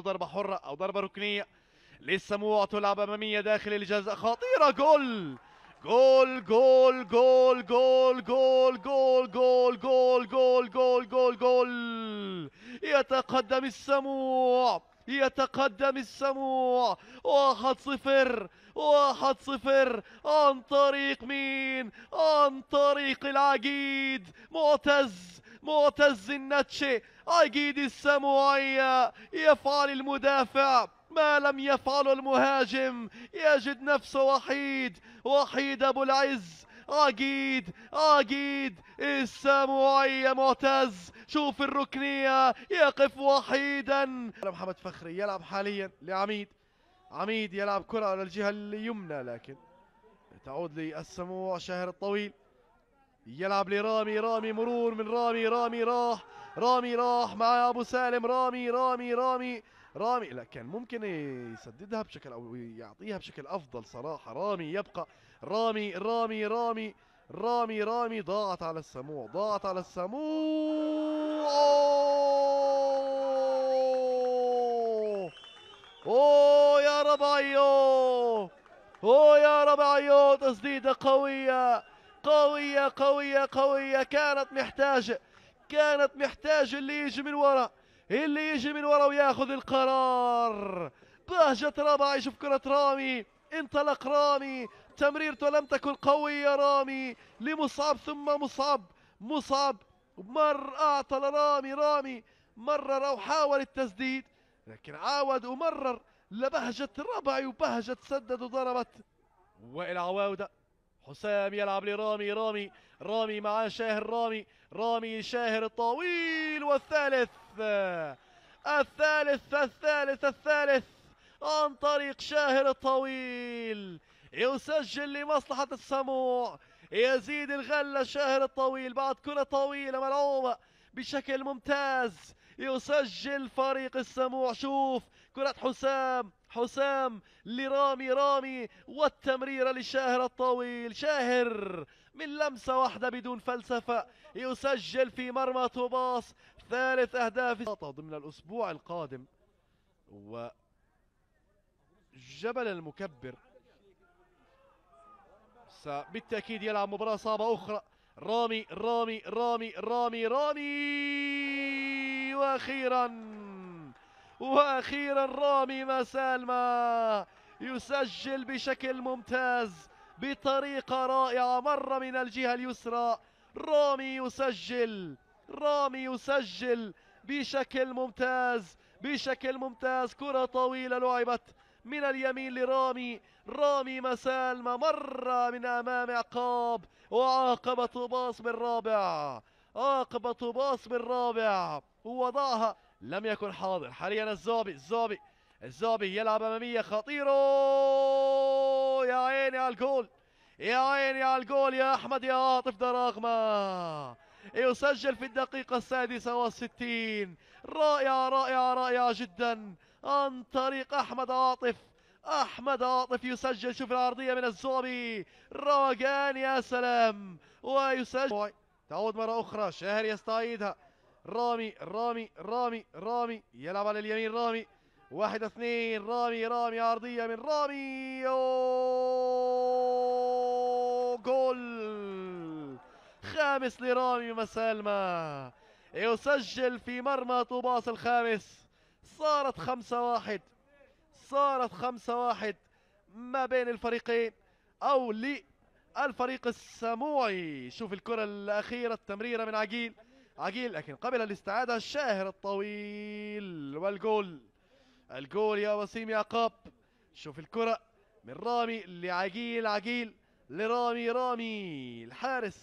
ضربة حرة أو ضربة ركنية لسه موع تلعب أمامية داخل الجزء خطيرة جول جول جول جول جول جول جول جول جول جول جول جول جول يتقدم السموع يتقدم السموع واحد صفر واحد صفر عن طريق مين عن طريق العقيد معتز معتز النتشي عقيد الساموية يفعل المدافع ما لم يفعله المهاجم يجد نفسه وحيد وحيد أبو العز عقيد عقيد الساموية معتز شوف الركنية يقف وحيدا محمد فخري يلعب حاليا لعميد عميد يلعب كرة على الجهة اليمنى لكن تعود للسموع شهر الطويل يلعب لرامي رامي مرور من رامي رامي راح رامي راح مع ابو سالم رامي رامي رامي رامي لا كان ممكن يسددها بشكل او يعطيها بشكل افضل صراحه رامي يبقى رامي رامي رامي رامي رامي ضاعت على السمو ضاعت على السمو أوه, يا ربعيو اوه يا ربعيو تسديده قويه قوية قوية قوية كانت محتاجة كانت محتاجة اللي يجي من ورا اللي يجي من ورا وياخذ القرار بهجة رابعة يشوف كرة رامي انطلق رامي تمريرته لم تكن قوية رامي لمصعب ثم مصعب مصعب مر أعطى لرامي رامي مرر وحاول التسديد لكن عاود ومرر لبهجة ربعي وبهجة سدد وضربت وائل عواودة حسام يلعب لرامي رامي رامي مع شاهر رامي رامي شاهر الطويل والثالث الثالث الثالث الثالث عن طريق شاهر الطويل يسجل لمصلحة السموع يزيد الغلة شاهر الطويل بعد كرة طويلة ملعوبة بشكل ممتاز يسجل فريق السموع شوف كرة حسام حسام لرامي رامي والتمريرة لشاهر الطويل شاهر من لمسة واحدة بدون فلسفة يسجل في مرمى توباس ثالث أهداف ضمن الأسبوع القادم و جبل المكبر بالتأكيد يلعب مباراة صعبة أخرى رامي رامي رامي رامي رامي واخيرا واخيرا رامي مسالمة يسجل بشكل ممتاز بطريقة رائعة مرة من الجهة اليسرى رامي يسجل رامي يسجل بشكل ممتاز بشكل ممتاز كرة طويلة لعبت من اليمين لرامي رامي مسال ممر من امام عقاب وعاقب طباس بالرابع عاقب طباس بالرابع ووضعها لم يكن حاضر حاليا الزوبي الزوبي الزوبي يلعب اماميه خطيره يا عيني على الجول يا عيني على الجول يا احمد يا عاطف دراغما يسجل في الدقيقه السادسه والستين رائعه رائعه رائعه جدا عن طريق أحمد عاطف احمد عاطف يسجل شوف العرضيه من الزوبي روجان يا سلام ويسجل تعود مره اخرى شاهر يستعيدها رامي رامي رامي رامي يلعب على اليمين رامي واحد اثنين رامي رامي عرضيه من رامي جول خامس لرامي مسالمه يسجل في مرمى طوباس الخامس صارت خمسة واحد صارت خمسة واحد ما بين الفريقين أو للفريق السموعي شوف الكرة الأخيرة التمريرة من عقيل عقيل لكن قبل الاستعادة الشاهر الطويل والجول الجول يا وسيم يعقوب شوف الكرة من رامي لعقيل عقيل لرامي رامي الحارس